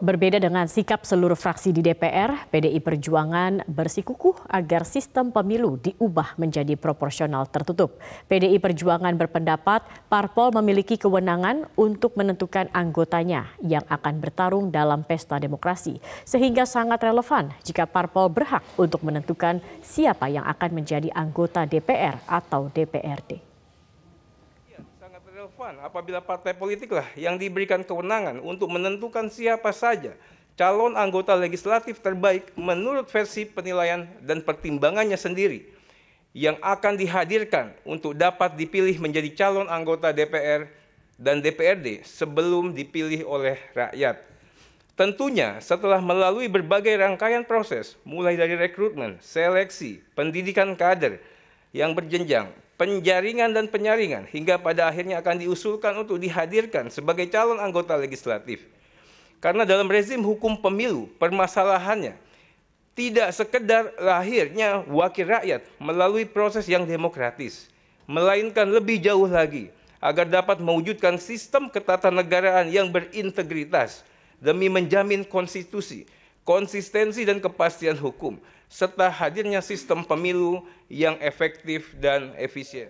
Berbeda dengan sikap seluruh fraksi di DPR, PDI Perjuangan bersikukuh agar sistem pemilu diubah menjadi proporsional tertutup. PDI Perjuangan berpendapat parpol memiliki kewenangan untuk menentukan anggotanya yang akan bertarung dalam pesta demokrasi, sehingga sangat relevan jika parpol berhak untuk menentukan siapa yang akan menjadi anggota DPR atau DPRD relevan apabila partai politiklah yang diberikan kewenangan untuk menentukan siapa saja calon anggota legislatif terbaik menurut versi penilaian dan pertimbangannya sendiri yang akan dihadirkan untuk dapat dipilih menjadi calon anggota DPR dan DPRD sebelum dipilih oleh rakyat. Tentunya setelah melalui berbagai rangkaian proses mulai dari rekrutmen, seleksi, pendidikan kader, yang berjenjang, penjaringan dan penyaringan hingga pada akhirnya akan diusulkan untuk dihadirkan sebagai calon anggota legislatif. Karena dalam rezim hukum pemilu, permasalahannya tidak sekedar lahirnya wakil rakyat melalui proses yang demokratis, melainkan lebih jauh lagi agar dapat mewujudkan sistem ketatanegaraan yang berintegritas demi menjamin konstitusi konsistensi dan kepastian hukum serta hadirnya sistem pemilu yang efektif dan efisien